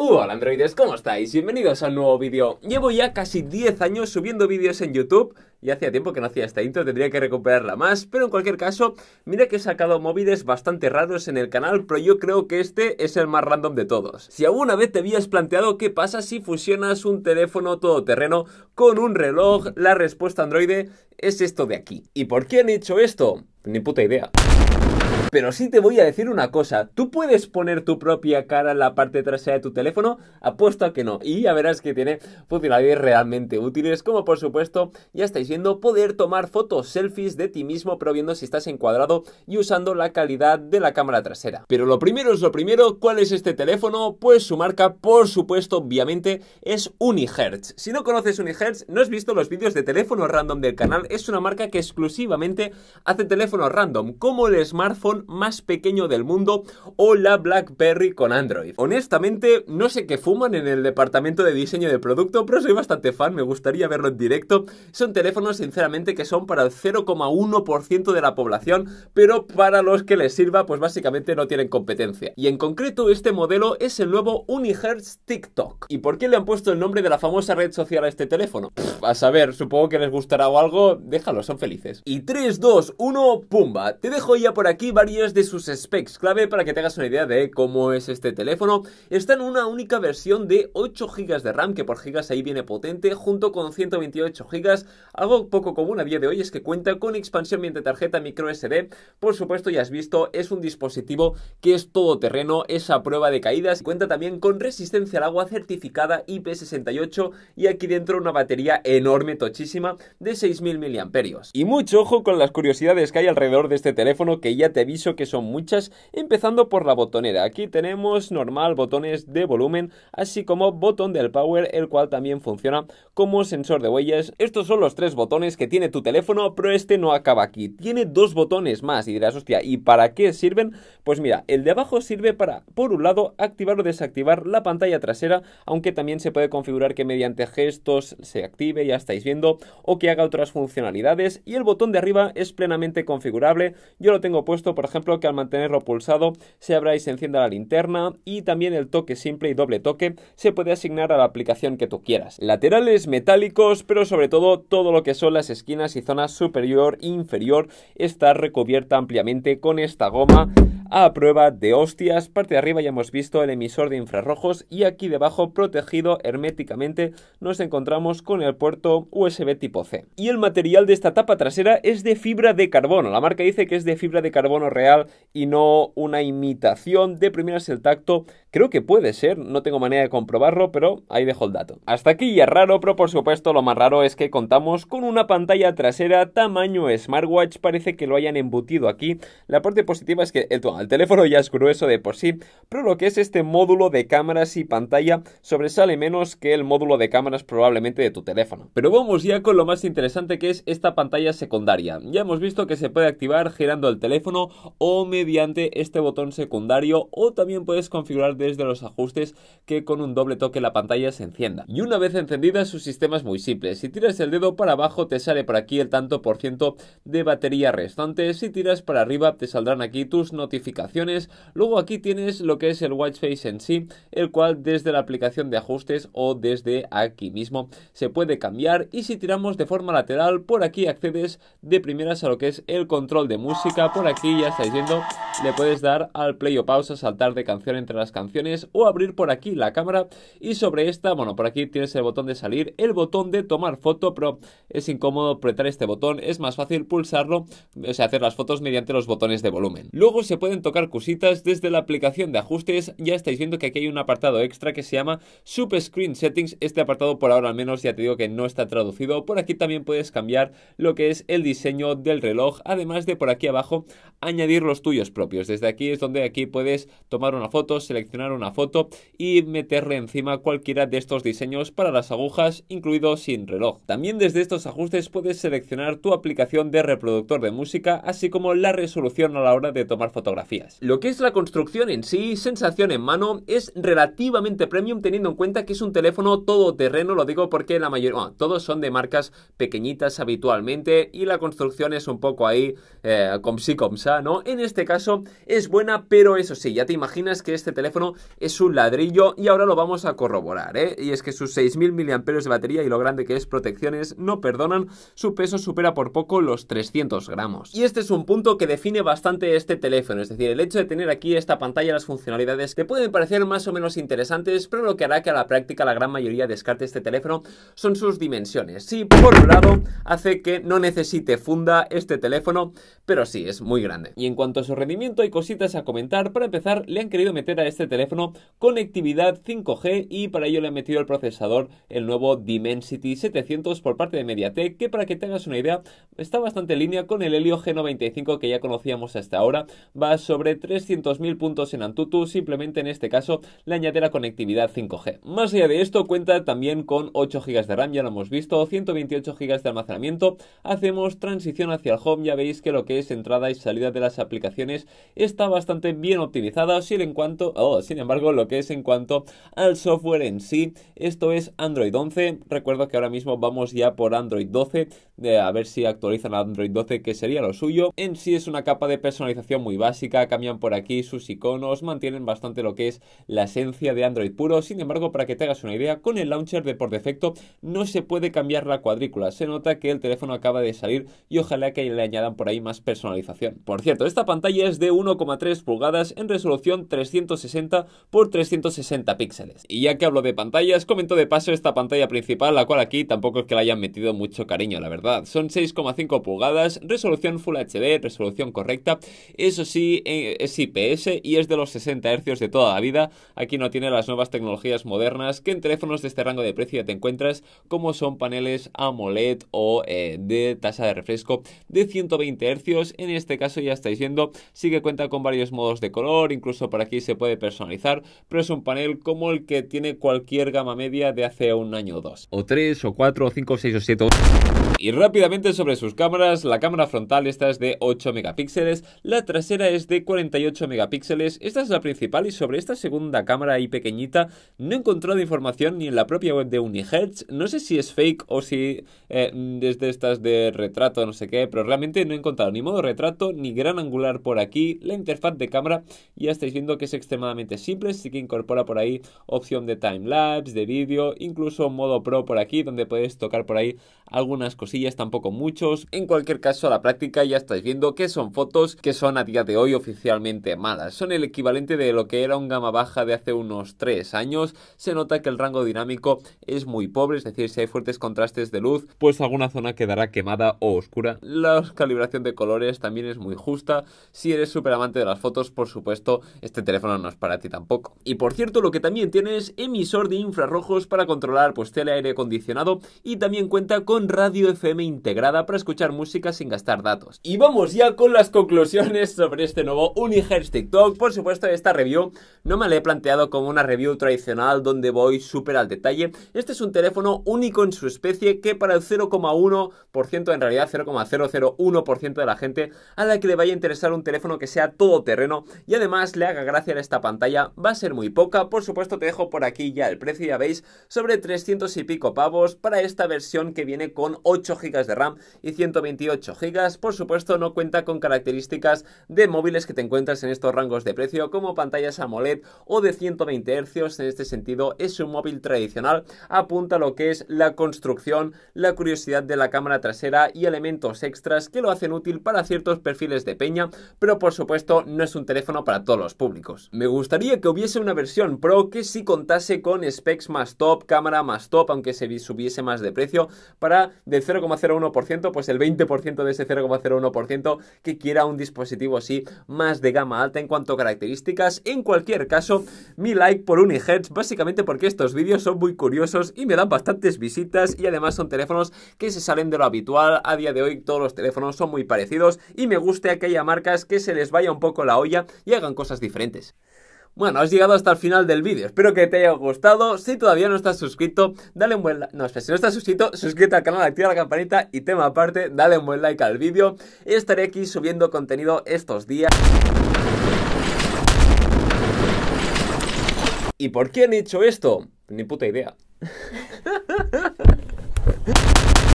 Hola androides, ¿cómo estáis? Bienvenidos a un nuevo vídeo. Llevo ya casi 10 años subiendo vídeos en YouTube y hacía tiempo que no hacía esta intro, tendría que recuperarla más, pero en cualquier caso, mira que he sacado móviles bastante raros en el canal, pero yo creo que este es el más random de todos. Si alguna vez te habías planteado qué pasa si fusionas un teléfono todoterreno con un reloj, la respuesta androide es esto de aquí. ¿Y por qué han hecho esto? Ni puta idea. Pero sí te voy a decir una cosa, tú puedes poner tu propia cara en la parte trasera de tu teléfono, apuesto a que no, y ya verás que tiene funcionalidades realmente útiles, como por supuesto ya estáis viendo, poder tomar fotos selfies de ti mismo, pero viendo si estás encuadrado y usando la calidad de la cámara trasera. Pero lo primero es lo primero, ¿cuál es este teléfono? Pues su marca, por supuesto, obviamente, es Unihertz. Si no conoces Unihertz, no has visto los vídeos de teléfono random del canal, es una marca que exclusivamente hace teléfonos random, como el smartphone más pequeño del mundo o la BlackBerry con Android. Honestamente, no sé qué fuman en el departamento de diseño de producto, pero soy bastante fan, me gustaría verlo en directo. Son teléfonos, sinceramente, que son para el 0,1% de la población, pero para los que les sirva, pues básicamente no tienen competencia. Y en concreto, este modelo es el nuevo Unihertz TikTok. ¿Y por qué le han puesto el nombre de la famosa red social a este teléfono? a saber, supongo que les gustará o algo, déjalo, son felices. Y 3, 2, 1, pumba. Te dejo ya por aquí varios de sus specs clave para que te hagas una idea de cómo es este teléfono. Está en una única versión de 8 GB de RAM, que por gigas ahí viene potente, junto con 128 GB, algo poco común a día de hoy es que cuenta con expansión mediante tarjeta micro SD. Por supuesto, ya has visto, es un dispositivo que es todoterreno, es a prueba de caídas, cuenta también con resistencia al agua certificada IP68 y aquí dentro una batería enorme, tochísima, de 6.000 mAh. Y mucho ojo con las curiosidades que hay alrededor de este teléfono que ya te he que son muchas, empezando por la botonera. Aquí tenemos normal botones de volumen, así como botón del power, el cual también funciona como sensor de huellas. Estos son los tres botones que tiene tu teléfono, pero este no acaba aquí. Tiene dos botones más y dirás, hostia, ¿y para qué sirven? Pues mira, el de abajo sirve para, por un lado, activar o desactivar la pantalla trasera, aunque también se puede configurar que mediante gestos se active, ya estáis viendo, o que haga otras funcionalidades. Y el botón de arriba es plenamente configurable. Yo lo tengo puesto, por ejemplo que al mantenerlo pulsado se abra y se encienda la linterna y también el toque simple y doble toque se puede asignar a la aplicación que tú quieras. Laterales metálicos, pero sobre todo todo lo que son las esquinas y zonas superior e inferior está recubierta ampliamente con esta goma a prueba de hostias. Parte de arriba ya hemos visto el emisor de infrarrojos y aquí debajo protegido herméticamente nos encontramos con el puerto USB tipo C. Y el material de esta tapa trasera es de fibra de carbono. La marca dice que es de fibra de carbono real y no una imitación de primeras el tacto. Creo que puede ser, no tengo manera de comprobarlo, pero ahí dejo el dato. Hasta aquí ya es raro, pero por supuesto lo más raro es que contamos con una pantalla trasera tamaño smartwatch, parece que lo hayan embutido aquí. La parte positiva es que el teléfono ya es grueso de por sí, pero lo que es este módulo de cámaras y pantalla sobresale menos que el módulo de cámaras probablemente de tu teléfono. Pero vamos ya con lo más interesante que es esta pantalla secundaria. Ya hemos visto que se puede activar girando el teléfono o mediante este botón secundario o también puedes configurar desde los ajustes que con un doble toque la pantalla se encienda. Y una vez encendida su sistema es muy simple, si tiras el dedo para abajo te sale por aquí el tanto por ciento de batería restante, si tiras para arriba te saldrán aquí tus notificaciones, luego aquí tienes lo que es el watch face en sí, el cual desde la aplicación de ajustes o desde aquí mismo se puede cambiar y si tiramos de forma lateral por aquí accedes de primeras a lo que es el control de música, por aquí ya está viendo le puedes dar al play o pausa, saltar de canción entre las canciones o abrir por aquí la cámara. Y sobre esta, bueno, por aquí tienes el botón de salir, el botón de tomar foto, pero es incómodo apretar este botón, es más fácil pulsarlo, o sea, hacer las fotos mediante los botones de volumen. Luego se pueden tocar cositas desde la aplicación de ajustes, ya estáis viendo que aquí hay un apartado extra que se llama Super Screen Settings, este apartado por ahora al menos ya te digo que no está traducido, por aquí también puedes cambiar lo que es el diseño del reloj, además de por aquí abajo añadir los tuyos propios. Desde aquí es donde aquí puedes tomar una foto, seleccionar una foto y meterle encima cualquiera de estos diseños para las agujas, incluido sin reloj. También desde estos ajustes puedes seleccionar tu aplicación de reproductor de música, así como la resolución a la hora de tomar fotografías. Lo que es la construcción en sí, sensación en mano, es relativamente premium teniendo en cuenta que es un teléfono todoterreno, lo digo porque la mayoría, bueno, todos son de marcas pequeñitas habitualmente y la construcción es un poco ahí eh, com si com en este caso es buena, pero eso sí, ya te imaginas que este teléfono es un ladrillo y ahora lo vamos a corroborar, ¿eh? Y es que sus 6.000 mAh de batería y lo grande que es protecciones no perdonan, su peso supera por poco los 300 gramos. Y este es un punto que define bastante este teléfono, es decir, el hecho de tener aquí esta pantalla las funcionalidades que pueden parecer más o menos interesantes, pero lo que hará que a la práctica la gran mayoría descarte este teléfono son sus dimensiones. Sí, por un lado, hace que no necesite funda este teléfono, pero sí, es muy grande. Y en cuanto a su rendimiento hay cositas a comentar. Para empezar, le han querido meter a este teléfono conectividad 5G y para ello le han metido el procesador, el nuevo Dimensity 700 por parte de Mediatek, que para que tengas una idea, está bastante en línea con el Helio G95 que ya conocíamos hasta ahora. Va sobre 300.000 puntos en Antutu, simplemente en este caso le añade la conectividad 5G. Más allá de esto, cuenta también con 8 GB de RAM, ya lo hemos visto, 128 GB de almacenamiento. Hacemos transición hacia el home, ya veis que lo que es entrada y salida de la aplicaciones está bastante bien optimizada, sin, en cuanto, oh, sin embargo lo que es en cuanto al software en sí, esto es Android 11, recuerdo que ahora mismo vamos ya por Android 12, a ver si actualizan a Android 12 que sería lo suyo, en sí es una capa de personalización muy básica, cambian por aquí sus iconos, mantienen bastante lo que es la esencia de Android puro, sin embargo para que te hagas una idea, con el launcher de por defecto no se puede cambiar la cuadrícula, se nota que el teléfono acaba de salir y ojalá que le añadan por ahí más personalización. Por cierto, esta pantalla es de 1,3 pulgadas en resolución 360 x 360 píxeles. Y ya que hablo de pantallas, comento de paso esta pantalla principal, la cual aquí tampoco es que la hayan metido mucho cariño, la verdad. Son 6,5 pulgadas, resolución Full HD, resolución correcta. Eso sí, eh, es IPS y es de los 60 Hz de toda la vida. Aquí no tiene las nuevas tecnologías modernas que en teléfonos de este rango de precio ya te encuentras, como son paneles AMOLED o eh, de tasa de refresco de 120 Hz. En este caso ya está diciendo. Sí que cuenta con varios modos de color, incluso por aquí se puede personalizar, pero es un panel como el que tiene cualquier gama media de hace un año o dos. O tres, o cuatro, o cinco, o seis, o siete. Y rápidamente sobre sus cámaras, la cámara frontal esta es de 8 megapíxeles, la trasera es de 48 megapíxeles, esta es la principal y sobre esta segunda cámara ahí pequeñita no he encontrado información ni en la propia web de Unihertz, no sé si es fake o si desde eh, estas de retrato no sé qué, pero realmente no he encontrado ni modo retrato ni gran angular por aquí, la interfaz de cámara, ya estáis viendo que es extremadamente simple, sí que incorpora por ahí opción de time lapse, de vídeo, incluso modo pro por aquí, donde podéis tocar por ahí algunas cosillas, tampoco muchos. En cualquier caso, a la práctica ya estáis viendo que son fotos que son a día de hoy oficialmente malas. Son el equivalente de lo que era un gama baja de hace unos 3 años. Se nota que el rango dinámico es muy pobre, es decir, si hay fuertes contrastes de luz, pues alguna zona quedará quemada o oscura. La calibración de colores también es muy justa. Si eres súper amante de las fotos, por supuesto, este teléfono no es para ti tampoco. Y por cierto, lo que también tiene es emisor de infrarrojos para controlar pues aire acondicionado y también cuenta con Radio FM integrada para escuchar música sin gastar datos. Y vamos ya con las conclusiones sobre este nuevo Unihertz TikTok. Por supuesto, esta review no me la he planteado como una review tradicional donde voy súper al detalle. Este es un teléfono único en su especie que para el 0,1%, en realidad 0,001% de la gente a la que le vaya a interesar un teléfono que sea todoterreno y además le haga gracia a esta pantalla, va a ser muy poca. Por supuesto, te dejo por aquí ya el precio, ya veis, sobre 300 y pico pavos para esta versión que viene con 8 GB de RAM y 128 GB. Por supuesto, no cuenta con características de móviles que te encuentras en estos rangos de precio, como pantallas AMOLED o de 120 Hz. En este sentido, es un móvil tradicional. Apunta a lo que es la construcción, la curiosidad de la cámara trasera y elementos extras que lo hacen útil para ciertos perfiles de peña, pero por supuesto, no es un teléfono para todos los públicos. Me gustaría que hubiese una versión Pro que sí contase con specs más top, cámara más top, aunque se subiese más de precio, para del 0,01%, pues el 20% de ese 0,01% que quiera un dispositivo así más de gama alta en cuanto a características. En cualquier caso, mi like por Unihertz, básicamente porque estos vídeos son muy curiosos y me dan bastantes visitas y además son teléfonos que se salen de lo habitual. A día de hoy todos los teléfonos son muy parecidos y me gusta que haya marcas que se les vaya un poco la olla y hagan cosas diferentes. Bueno, has llegado hasta el final del vídeo. Espero que te haya gustado. Si todavía no estás suscrito, dale un buen like. No, espera, si no estás suscrito, suscríbete al canal, activa la campanita y tema aparte, dale un buen like al vídeo. estaré aquí subiendo contenido estos días. ¿Y por qué han hecho esto? Ni puta idea.